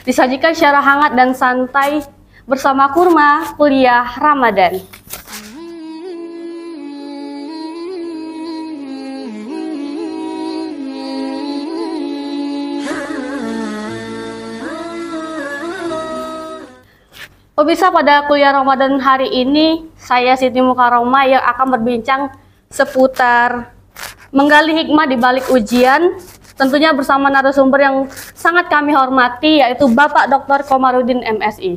Disajikan secara hangat dan santai bersama kurma kuliah Ramadan. Pemirsa pada kuliah Ramadan hari ini saya Siti Mukaroma yang akan berbincang seputar menggali hikmah di balik ujian tentunya bersama narasumber yang sangat kami hormati yaitu Bapak Dr. Komarudin MSI.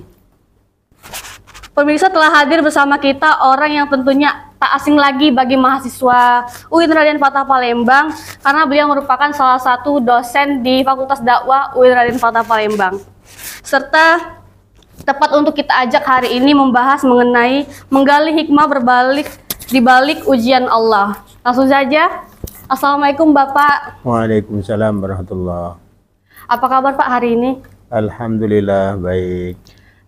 Pemirsa telah hadir bersama kita orang yang tentunya tak asing lagi bagi mahasiswa UIN Raden Fatah Palembang karena beliau merupakan salah satu dosen di Fakultas Dakwah UIN Raden Fatah Palembang. Serta tepat untuk kita ajak hari ini membahas mengenai menggali hikmah berbalik di balik ujian Allah. Langsung saja. Assalamualaikum Bapak. Waalaikumsalam warahmatullahi apa kabar Pak hari ini? Alhamdulillah baik.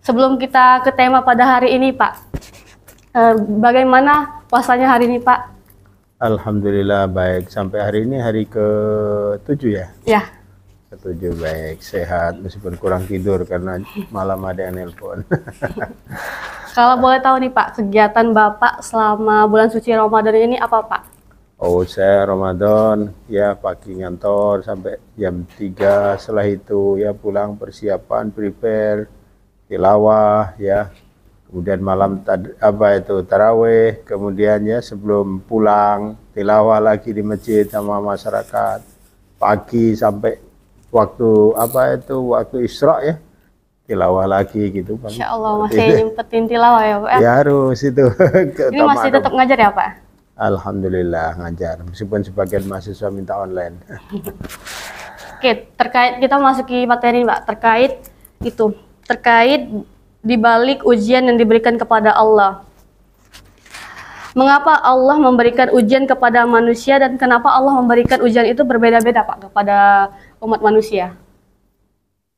Sebelum kita ke tema pada hari ini Pak, eh, bagaimana puasanya hari ini Pak? Alhamdulillah baik. Sampai hari ini hari ke-7 ya? Ya. ke Tujuh baik, sehat meskipun kurang tidur karena malam ada yang nelpon. Kalau boleh tahu nih Pak, kegiatan Bapak selama bulan suci Ramadan ini apa Pak? Oh saya Ramadan ya pagi ngantor sampai jam 3 setelah itu ya pulang persiapan prepare tilawah ya kemudian malam tad, apa itu taraweh kemudian ya sebelum pulang tilawah lagi di masjid sama masyarakat pagi sampai waktu apa itu waktu isra ya tilawah lagi gitu Pak. Insya Allah masih nyempetin tilawah ya Pak. Ya, ya harus itu. Ini masih tetap ngajar ya Pak? Alhamdulillah ngajar meskipun sebagian mahasiswa minta online. Oke, terkait kita masuki materi Mbak terkait itu terkait dibalik ujian yang diberikan kepada Allah. Mengapa Allah memberikan ujian kepada manusia dan kenapa Allah memberikan ujian itu berbeda-beda Pak kepada umat manusia?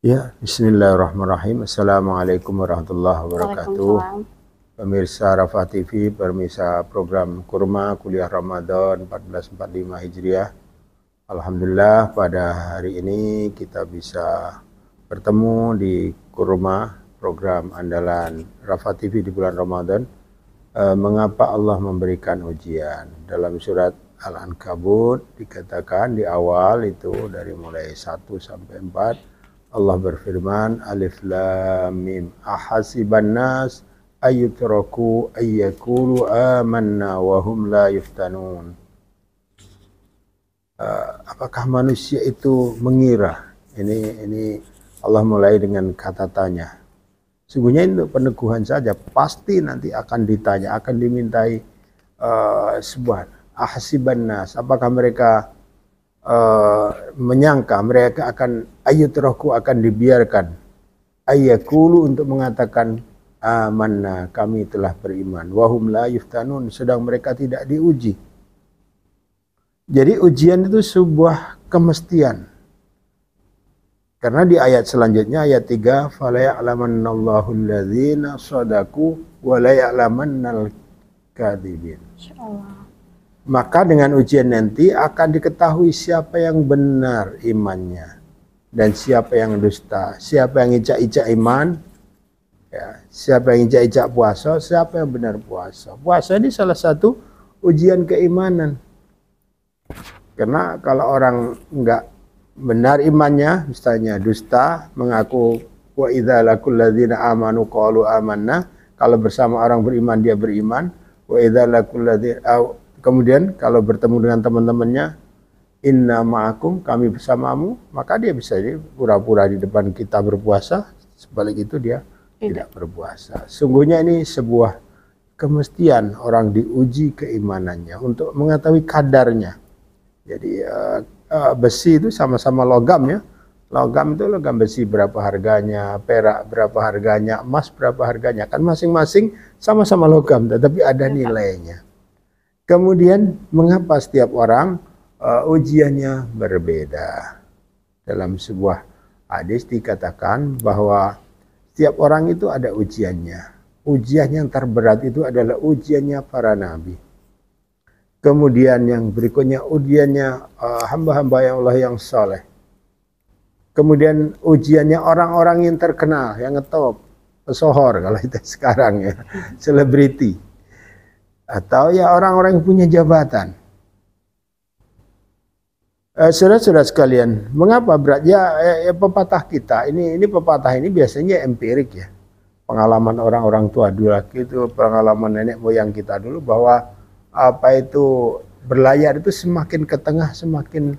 Ya, Bismillahirrahmanirrahim. Assalamualaikum warahmatullahi wabarakatuh. Pemirsa Rafa TV, pemirsa program Kurma Kuliah Ramadan 1445 Hijriah. Alhamdulillah pada hari ini kita bisa bertemu di Kurma program andalan Rafa TV di bulan Ramadan. E, mengapa Allah memberikan ujian? Dalam surat Al-Ankabut dikatakan di awal itu dari mulai 1 sampai 4 Allah berfirman Alif Lam Mim Ahasiban Nas ayutraku ayyakulu amanna wa hum la yuftanun. Uh, apakah manusia itu mengira? Ini ini Allah mulai dengan kata tanya. Sungguhnya itu peneguhan saja, pasti nanti akan ditanya, akan dimintai uh, sebuah ahsiban nas. Apakah mereka uh, menyangka mereka akan ayutraku akan dibiarkan? Ayyakulu untuk mengatakan amanna kami telah beriman wahum la yuftanun sedang mereka tidak diuji jadi ujian itu sebuah kemestian karena di ayat selanjutnya ayat 3 falaya'lamannallahu alladzina sadaku wa la ya'lamannal maka dengan ujian nanti akan diketahui siapa yang benar imannya dan siapa yang dusta, siapa yang ijak-ijak iman, Ya, siapa yang ijak-ijak puasa, siapa yang benar puasa. Puasa ini salah satu ujian keimanan. Karena kalau orang enggak benar imannya, misalnya dusta, mengaku wa idza lakul ladzina amanu qalu amanna, kalau bersama orang beriman dia beriman, wa idza lakul ladzina kemudian kalau bertemu dengan teman-temannya inna ma'akum kami bersamamu, maka dia bisa pura-pura di depan kita berpuasa, sebalik itu dia Iya. tidak berpuasa. Sungguhnya ini sebuah kemestian orang diuji keimanannya untuk mengetahui kadarnya. Jadi uh, uh, besi itu sama-sama logam ya. Logam itu logam besi berapa harganya, perak berapa harganya, emas berapa harganya. Kan masing-masing sama-sama logam tetapi ada iya, nilainya. Kemudian mengapa setiap orang uh, ujiannya berbeda? Dalam sebuah hadis dikatakan bahwa setiap orang itu ada ujiannya. Ujian yang terberat itu adalah ujiannya para nabi. Kemudian yang berikutnya ujiannya eh, hamba-hamba yang Allah yang soleh. Kemudian ujiannya orang-orang yang terkenal, yang ngetop, pesohor kalau kita sekarang ya, selebriti. Atau ya orang-orang yang punya jabatan. Eh, saudara-saudara sekalian, mengapa berat? Ya, ya pepatah kita ini ini pepatah ini biasanya empirik ya, pengalaman orang-orang tua dulu itu pengalaman nenek moyang kita dulu bahwa apa itu berlayar itu semakin ke tengah semakin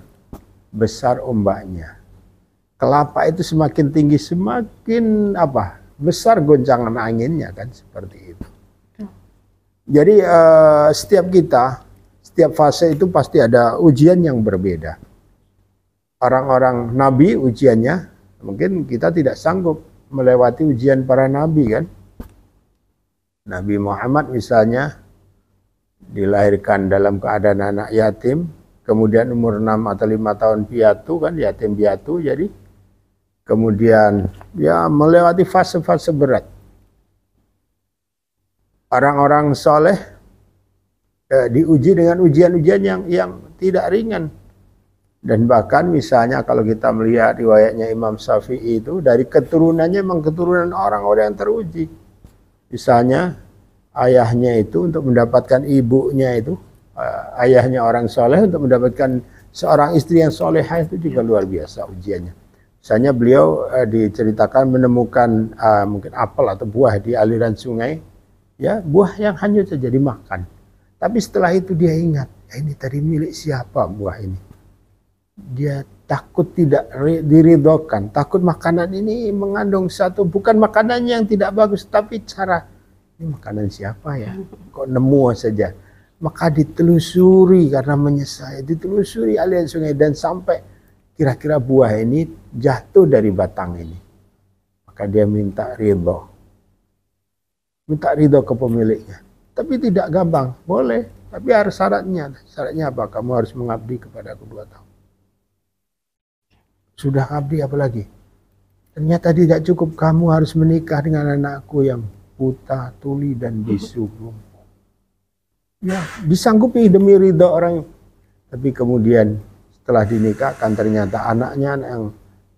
besar ombaknya, kelapa itu semakin tinggi semakin apa besar goncangan anginnya kan seperti itu. Jadi uh, setiap kita setiap fase itu pasti ada ujian yang berbeda orang-orang nabi ujiannya, mungkin kita tidak sanggup melewati ujian para nabi kan. Nabi Muhammad misalnya dilahirkan dalam keadaan anak yatim, kemudian umur 6 atau 5 tahun piatu kan, yatim piatu jadi kemudian ya melewati fase-fase berat. Orang-orang soleh eh, diuji dengan ujian-ujian yang yang tidak ringan. Dan bahkan misalnya kalau kita melihat riwayatnya Imam Syafi'i itu dari keturunannya memang keturunan orang-orang yang teruji. Misalnya ayahnya itu untuk mendapatkan ibunya itu eh, ayahnya orang soleh untuk mendapatkan seorang istri yang solehah itu juga ya. luar biasa ujiannya. Misalnya beliau eh, diceritakan menemukan eh, mungkin apel atau buah di aliran sungai, ya buah yang hanyut saja dimakan. Tapi setelah itu dia ingat, ya ini tadi milik siapa buah ini? dia takut tidak diridokan, takut makanan ini mengandung satu bukan makanan yang tidak bagus, tapi cara ini makanan siapa ya? Kok nemu saja? Maka ditelusuri karena menyesal, ditelusuri aliran sungai dan sampai kira-kira buah ini jatuh dari batang ini. Maka dia minta ridho. Minta ridho ke pemiliknya. Tapi tidak gampang, boleh. Tapi harus syaratnya. Syaratnya apa? Kamu harus mengabdi kepada aku dua tahun sudah abdi apalagi. Ternyata tidak cukup kamu harus menikah dengan anakku yang buta, tuli dan bisu ya Ya, disanggupi demi ridho orang. Tapi kemudian setelah dinikahkan ternyata anaknya anak yang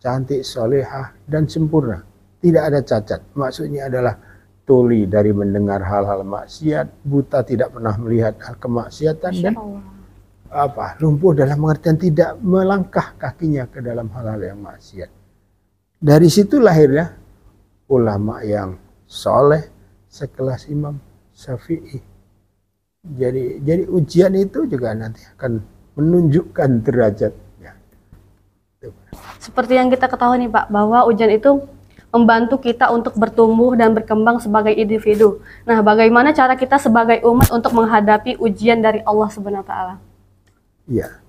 cantik, solehah dan sempurna. Tidak ada cacat. Maksudnya adalah tuli dari mendengar hal-hal maksiat, buta tidak pernah melihat hal kemaksiatan dan apa lumpuh dalam pengertian tidak melangkah kakinya ke dalam hal-hal yang maksiat. Dari situ lahirnya ulama yang soleh sekelas Imam Syafi'i. Jadi jadi ujian itu juga nanti akan menunjukkan derajatnya. Seperti yang kita ketahui nih Pak, bahwa ujian itu membantu kita untuk bertumbuh dan berkembang sebagai individu. Nah, bagaimana cara kita sebagai umat untuk menghadapi ujian dari Allah Subhanahu wa taala? Ya,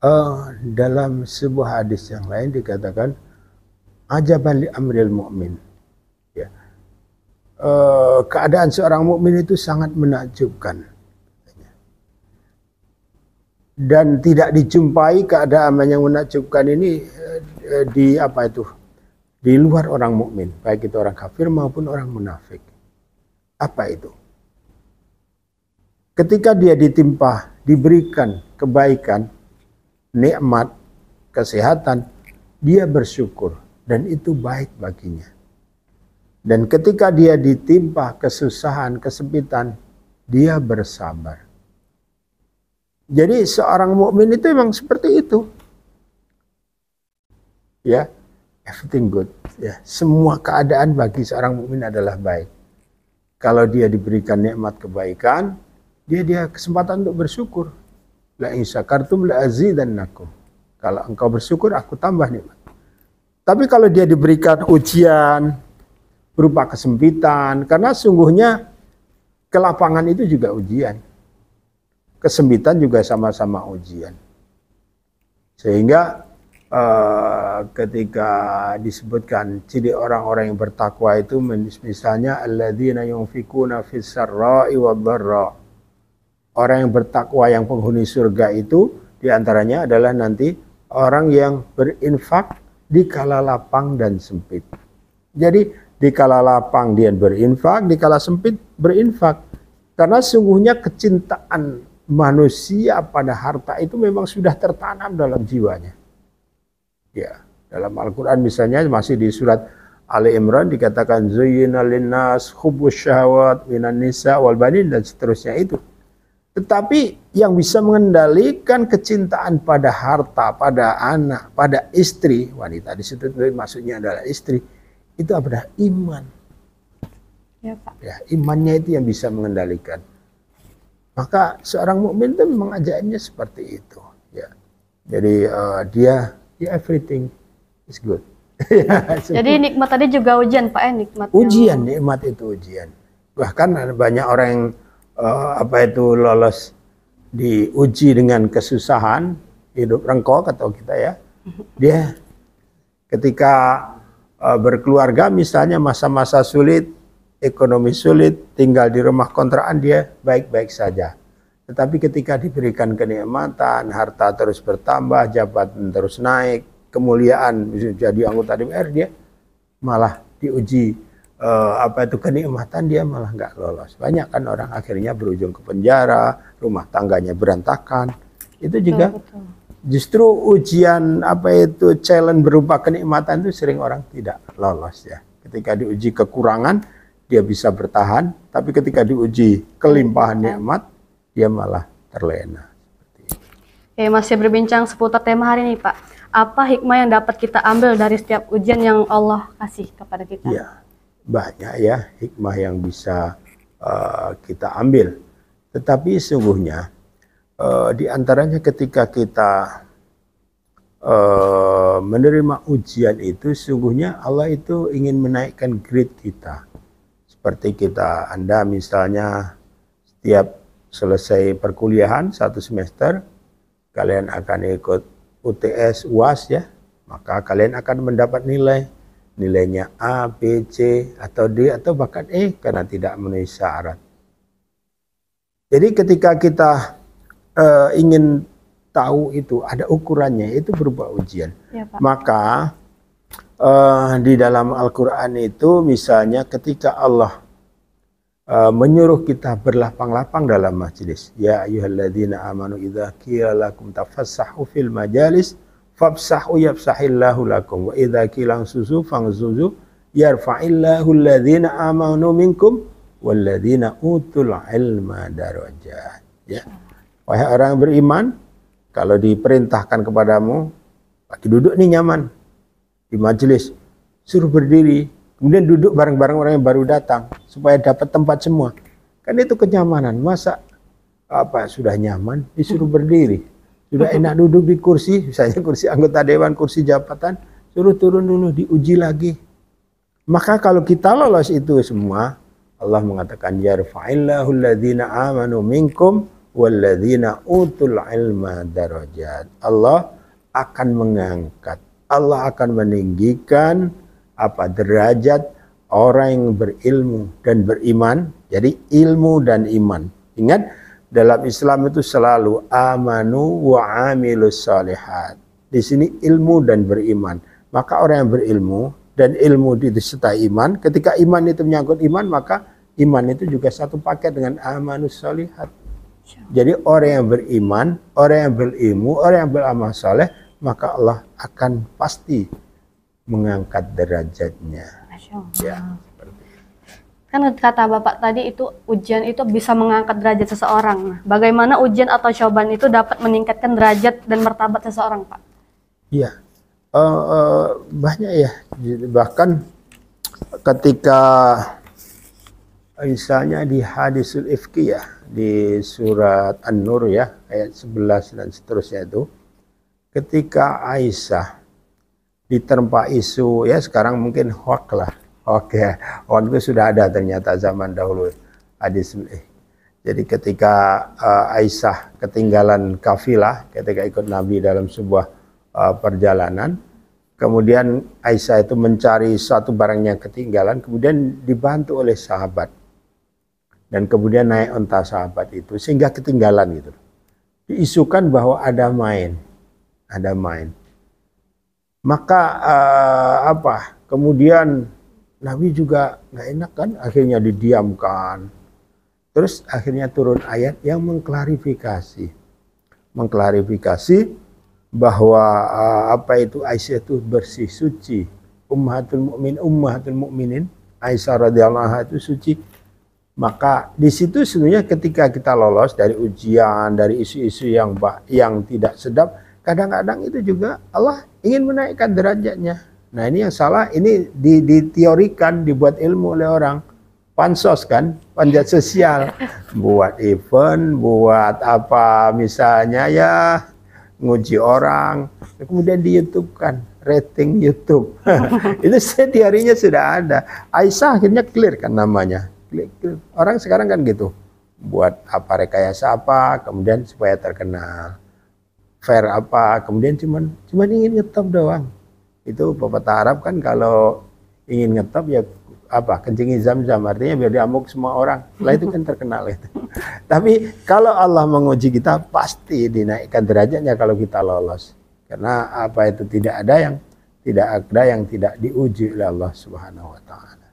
uh, dalam sebuah hadis yang lain dikatakan ajaban li amril mukmin. Ya. Uh, keadaan seorang mukmin itu sangat menakjubkan. Dan tidak dijumpai keadaan yang menakjubkan ini uh, di apa itu? Di luar orang mukmin, baik itu orang kafir maupun orang munafik. Apa itu? Ketika dia ditimpa, diberikan kebaikan, nikmat, kesehatan, dia bersyukur dan itu baik baginya. Dan ketika dia ditimpa kesusahan, kesempitan, dia bersabar. Jadi seorang mukmin itu memang seperti itu. Ya, everything good. Ya, semua keadaan bagi seorang mukmin adalah baik. Kalau dia diberikan nikmat kebaikan, dia dia kesempatan untuk bersyukur La in syakartum la azidannakum. Kalau engkau bersyukur aku tambah nikmat. Tapi kalau dia diberikan ujian berupa kesempitan karena sungguhnya kelapangan itu juga ujian. Kesempitan juga sama-sama ujian. Sehingga uh, ketika disebutkan ciri orang-orang yang bertakwa itu misalnya alladzina yunfikuna fis sarra'i wad dharra' orang yang bertakwa yang penghuni surga itu diantaranya adalah nanti orang yang berinfak di kala lapang dan sempit. Jadi di kala lapang dia berinfak, di kala sempit berinfak. Karena sungguhnya kecintaan manusia pada harta itu memang sudah tertanam dalam jiwanya. Ya, dalam Al-Qur'an misalnya masih di surat Ali Imran dikatakan zuyyina linnas hubbus syahawat minan nisa wal banin dan seterusnya itu. Tetapi yang bisa mengendalikan kecintaan pada harta, pada anak, pada istri, wanita di situ maksudnya adalah istri, itu adalah iman. Ya, Pak. ya imannya itu yang bisa mengendalikan. Maka seorang mukmin itu memang seperti itu. Ya. Jadi uh, dia, yeah everything is good. Ya, Jadi nikmat tadi juga ujian Pak, eh, nikmat. Ujian, nikmat itu ujian. Bahkan ada banyak orang yang uh, apa itu lolos diuji dengan kesusahan hidup rengkok atau kita ya dia ketika uh, berkeluarga misalnya masa-masa sulit ekonomi sulit tinggal di rumah kontrakan dia baik-baik saja tetapi ketika diberikan kenikmatan harta terus bertambah jabatan terus naik kemuliaan jadi anggota DPR dia malah diuji eh, apa itu kenikmatan dia malah nggak lolos. Banyak kan orang akhirnya berujung ke penjara, rumah tangganya berantakan. Itu juga betul, betul. justru ujian apa itu challenge berupa kenikmatan itu sering orang tidak lolos ya. Ketika diuji kekurangan dia bisa bertahan, tapi ketika diuji kelimpahan nikmat dia malah terlena. Oke, masih berbincang seputar tema hari ini, Pak. Apa hikmah yang dapat kita ambil dari setiap ujian yang Allah kasih kepada kita? Ya banyak ya hikmah yang bisa uh, kita ambil. Tetapi sungguhnya uh, di antaranya ketika kita uh, menerima ujian itu sungguhnya Allah itu ingin menaikkan grade kita. Seperti kita Anda misalnya setiap selesai perkuliahan satu semester kalian akan ikut UTS UAS ya, maka kalian akan mendapat nilai nilainya A, B, C, atau D, atau bahkan E karena tidak memenuhi syarat. Jadi ketika kita uh, ingin tahu itu ada ukurannya, itu berupa ujian. Ya, Maka uh, di dalam Al-Quran itu misalnya ketika Allah uh, menyuruh kita berlapang-lapang dalam majelis. Ya ayuhalladzina amanu idha kialakum tafassahu fil majalis fabsahu yafsahillahu lakum wa idza kilang susu fangzuzu yarfa'illahu alladhina amanu minkum walladzina utul ilma darajat ya wahai orang yang beriman kalau diperintahkan kepadamu lagi duduk nih nyaman di majelis suruh berdiri kemudian duduk bareng-bareng orang yang baru datang supaya dapat tempat semua kan itu kenyamanan masa apa sudah nyaman disuruh berdiri sudah enak duduk di kursi, misalnya kursi anggota dewan, kursi jabatan, suruh turun dulu, diuji lagi. Maka kalau kita lolos itu semua, Allah mengatakan yarfa'illahu alladhina amanu minkum walladhina utul ilma darajat. Allah akan mengangkat, Allah akan meninggikan apa derajat orang yang berilmu dan beriman. Jadi ilmu dan iman. Ingat, dalam Islam itu selalu amanu wa amilus salihat. Di sini ilmu dan beriman. Maka orang yang berilmu dan ilmu disertai iman, ketika iman itu menyangkut iman, maka iman itu juga satu paket dengan amanus salihat. Jadi orang yang beriman, orang yang berilmu, orang yang beramal saleh, maka Allah akan pasti mengangkat derajatnya. Ya kan kata Bapak tadi itu ujian itu bisa mengangkat derajat seseorang. Nah, bagaimana ujian atau cobaan itu dapat meningkatkan derajat dan martabat seseorang, Pak? Iya. Uh, uh, banyak ya. Bahkan ketika misalnya di hadisul ifki ya, di surat An-Nur ya, ayat 11 dan seterusnya itu ketika Aisyah diterpa isu ya sekarang mungkin hoak lah Oke, okay. waktu itu sudah ada ternyata zaman dahulu hadis. Eh, jadi ketika uh, Aisyah ketinggalan kafilah ketika ikut Nabi dalam sebuah uh, perjalanan, kemudian Aisyah itu mencari suatu barang yang ketinggalan, kemudian dibantu oleh sahabat dan kemudian naik onta sahabat itu sehingga ketinggalan gitu. Diisukan bahwa ada main, ada main. Maka uh, apa? Kemudian Nabi juga nggak enak kan, akhirnya didiamkan. Terus akhirnya turun ayat yang mengklarifikasi, mengklarifikasi bahwa eh, apa itu Aisyah itu bersih suci, ummahatul mukmin, ummahatul mukminin, Aisyah radhiyallahu itu suci. Maka di situ sebenarnya ketika kita lolos dari ujian, dari isu-isu yang yang tidak sedap, kadang-kadang itu juga Allah ingin menaikkan derajatnya. Nah ini yang salah, ini di diteorikan, dibuat ilmu oleh orang. Pansos kan, panjat sosial. buat event, buat apa misalnya ya, nguji orang. Kemudian di YouTube kan, rating YouTube. itu setiarinya sudah ada. Aisyah akhirnya clear kan namanya. Clear, clear. Orang sekarang kan gitu. Buat apa rekayasa apa, kemudian supaya terkenal. Fair apa, kemudian cuman cuman ingin ngetop doang itu pepatah Arab kan kalau ingin ngetop ya apa kencingi zam-zam artinya biar diamuk semua orang lah itu kan terkenal itu tapi kalau Allah menguji kita pasti dinaikkan derajatnya kalau kita lolos karena apa itu tidak ada yang tidak ada yang tidak diuji oleh Allah Subhanahu wa taala.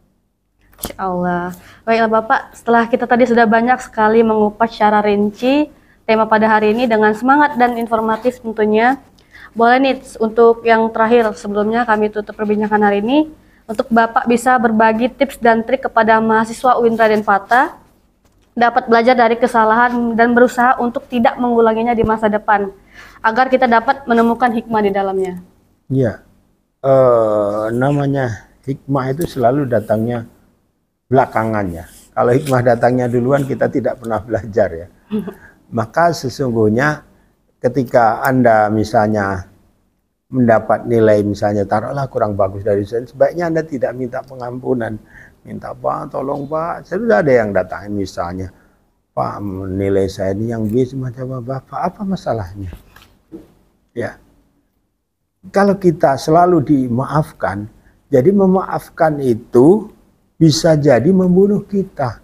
Allah. Baiklah Bapak, setelah kita tadi sudah banyak sekali mengupas secara rinci tema pada hari ini dengan semangat dan informatif tentunya boleh nih untuk yang terakhir sebelumnya kami tutup perbincangan hari ini untuk Bapak bisa berbagi tips dan trik kepada mahasiswa UIN Raden Fata dapat belajar dari kesalahan dan berusaha untuk tidak mengulanginya di masa depan agar kita dapat menemukan hikmah di dalamnya. Ya, Uh, namanya hikmah itu selalu datangnya belakangannya. Kalau hikmah datangnya duluan kita tidak pernah belajar ya. Maka sesungguhnya ketika Anda misalnya mendapat nilai misalnya taruhlah kurang bagus dari saya sebaiknya anda tidak minta pengampunan minta pak tolong pak saya sudah ada yang datangin misalnya pak nilai saya ini yang B macam apa bapak apa masalahnya ya kalau kita selalu dimaafkan jadi memaafkan itu bisa jadi membunuh kita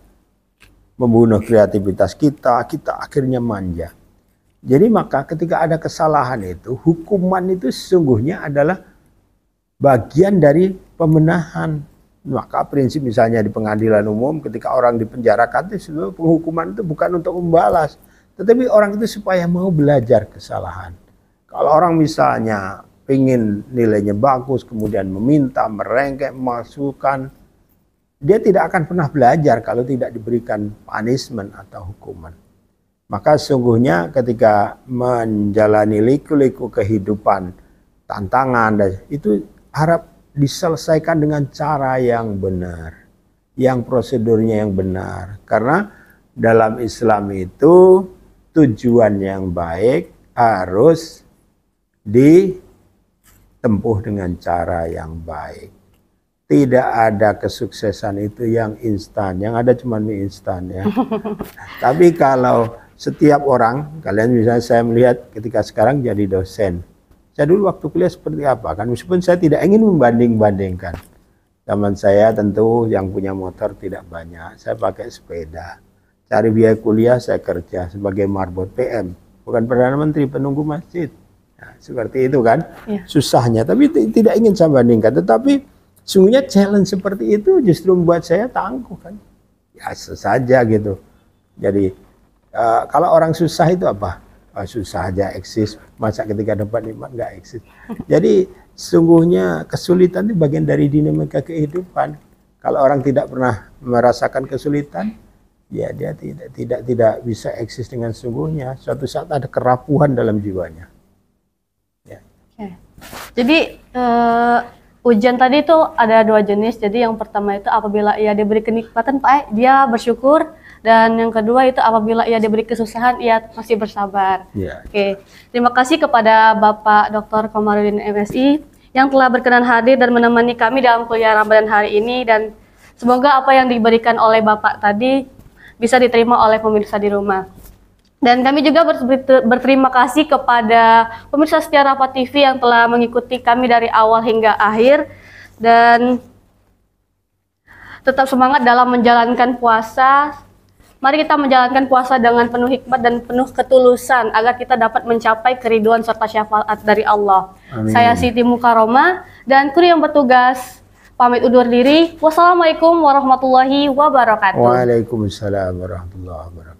membunuh kreativitas kita kita akhirnya manja jadi maka ketika ada kesalahan itu, hukuman itu sesungguhnya adalah bagian dari pembenahan Maka prinsip misalnya di pengadilan umum ketika orang dipenjarakan itu sebenarnya penghukuman itu bukan untuk membalas. Tetapi orang itu supaya mau belajar kesalahan. Kalau orang misalnya ingin nilainya bagus, kemudian meminta, merengkek masukan, dia tidak akan pernah belajar kalau tidak diberikan punishment atau hukuman. Maka sungguhnya ketika menjalani liku-liku kehidupan, tantangan, itu harap diselesaikan dengan cara yang benar. Yang prosedurnya yang benar. Karena dalam Islam itu tujuan yang baik harus ditempuh dengan cara yang baik. Tidak ada kesuksesan itu yang instan, yang ada cuma mie instan ya. Tapi kalau setiap orang, kalian bisa saya melihat ketika sekarang jadi dosen, saya dulu waktu kuliah seperti apa kan, meskipun saya tidak ingin membanding-bandingkan. Zaman saya tentu yang punya motor tidak banyak, saya pakai sepeda. Cari biaya kuliah saya kerja sebagai marbot PM, bukan Perdana Menteri, penunggu masjid. Nah, seperti itu kan, ya. susahnya. Tapi tidak ingin saya bandingkan, tetapi sungguhnya challenge seperti itu justru membuat saya tangguh kan. Ya saja gitu. Jadi Eh, kalau orang susah itu apa? Uh, susah aja eksis, masa ketika dapat nikmat nggak eksis. Jadi sungguhnya kesulitan itu bagian dari dinamika kehidupan. Kalau orang tidak pernah merasakan kesulitan, ya dia tidak tidak tidak bisa eksis dengan sungguhnya. Suatu saat ada kerapuhan dalam jiwanya. Ya. Okay. Jadi uh, ujian tadi itu ada dua jenis. Jadi yang pertama itu apabila ia diberi kenikmatan, Pak, e, dia bersyukur dan yang kedua itu apabila ia diberi kesusahan, ia masih bersabar. Yeah. Oke, terima kasih kepada Bapak Dr. Komarudin MSI yang telah berkenan hadir dan menemani kami dalam kuliah Ramadan hari ini dan semoga apa yang diberikan oleh Bapak tadi bisa diterima oleh pemirsa di rumah. Dan kami juga berterima kasih kepada pemirsa setia Rapat TV yang telah mengikuti kami dari awal hingga akhir dan tetap semangat dalam menjalankan puasa Mari kita menjalankan puasa dengan penuh hikmat dan penuh ketulusan agar kita dapat mencapai keriduan serta syafaat dari Allah. Amin. Saya Siti Mukaroma dan kru yang bertugas pamit undur diri. Wassalamualaikum warahmatullahi wabarakatuh. Waalaikumsalam warahmatullahi wabarakatuh.